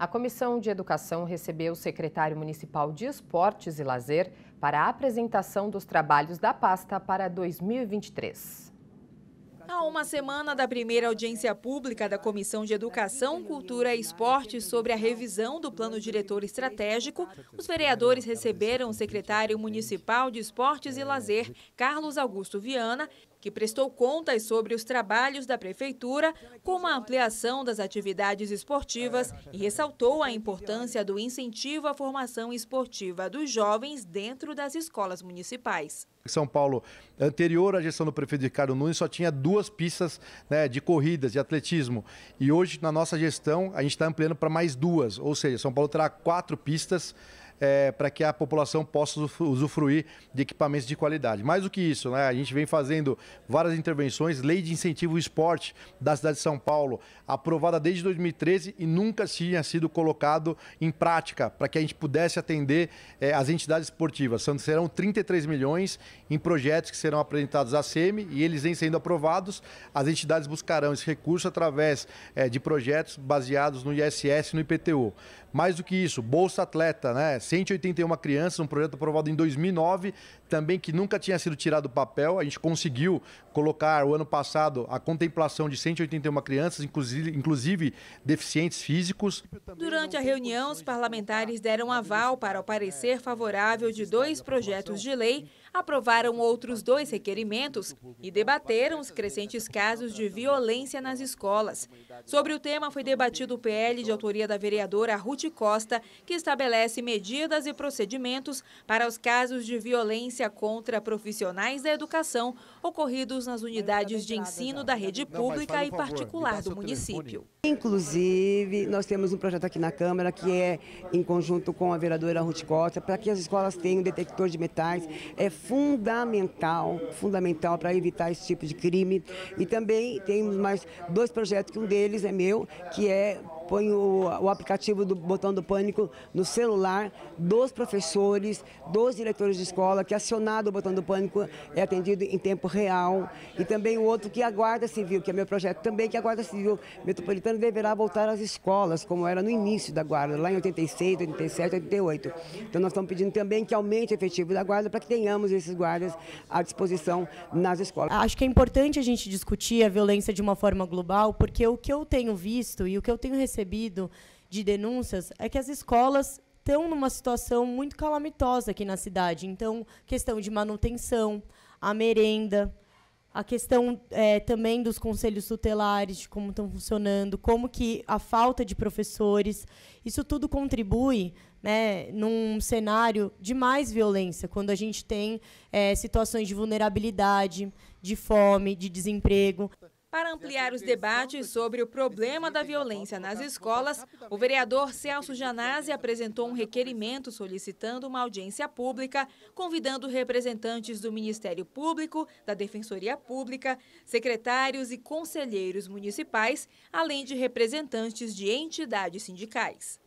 A Comissão de Educação recebeu o secretário municipal de Esportes e Lazer para a apresentação dos trabalhos da pasta para 2023. Há uma semana da primeira audiência pública da Comissão de Educação, Cultura e Esportes sobre a revisão do Plano Diretor Estratégico, os vereadores receberam o secretário municipal de Esportes e Lazer, Carlos Augusto Viana, que prestou contas sobre os trabalhos da Prefeitura, como a ampliação das atividades esportivas e ressaltou a importância do incentivo à formação esportiva dos jovens dentro das escolas municipais. São Paulo, anterior à gestão do prefeito Ricardo Nunes, só tinha duas pistas né, de corridas, de atletismo. E hoje, na nossa gestão, a gente está ampliando para mais duas. Ou seja, São Paulo terá quatro pistas é, para que a população possa usufruir de equipamentos de qualidade. Mais do que isso, né, a gente vem fazendo várias intervenções, lei de incentivo ao esporte da cidade de São Paulo, aprovada desde 2013 e nunca tinha sido colocado em prática para que a gente pudesse atender é, as entidades esportivas. São, serão 33 milhões em projetos que serão apresentados à SEMI e eles vêm sendo aprovados. As entidades buscarão esse recurso através é, de projetos baseados no ISS e no IPTU. Mais do que isso, Bolsa Atleta, né? 181 crianças, um projeto aprovado em 2009, também que nunca tinha sido tirado do papel. A gente conseguiu colocar o ano passado a contemplação de 181 crianças, inclusive, inclusive deficientes físicos. Durante a reunião, os parlamentares deram aval para o parecer favorável de dois projetos de lei aprovaram outros dois requerimentos e debateram os crescentes casos de violência nas escolas. Sobre o tema foi debatido o PL de autoria da vereadora Ruth Costa, que estabelece medidas e procedimentos para os casos de violência contra profissionais da educação ocorridos nas unidades de ensino da rede pública e particular do município. Inclusive, nós temos um projeto aqui na Câmara que é em conjunto com a vereadora Ruth Costa, para que as escolas tenham detector de metais, é, fundamental, fundamental para evitar esse tipo de crime. E também temos mais dois projetos, que um deles é meu, que é põe o, o aplicativo do botão do pânico no celular dos professores, dos diretores de escola, que acionado o botão do pânico é atendido em tempo real. E também o outro que aguarda é Guarda Civil, que é meu projeto também, que a Guarda Civil Metropolitana deverá voltar às escolas, como era no início da Guarda, lá em 86, 87, 88. Então nós estamos pedindo também que aumente o efetivo da Guarda para que tenhamos esses guardas à disposição nas escolas. Acho que é importante a gente discutir a violência de uma forma global, porque o que eu tenho visto e o que eu tenho recebido recebido de denúncias é que as escolas estão numa situação muito calamitosa aqui na cidade. Então, questão de manutenção, a merenda, a questão é, também dos conselhos tutelares, de como estão funcionando, como que a falta de professores, isso tudo contribui né, num cenário de mais violência, quando a gente tem é, situações de vulnerabilidade, de fome, de desemprego. Para ampliar os debates sobre o tipo problema da violência nas escolas, o né? vereador Celso Janazzi apresentou um né? requerimento solicitando uma audiência pública, convidando representantes do Ministério Público, da Defensoria Pública, secretários e conselheiros municipais, além de representantes de entidades sindicais.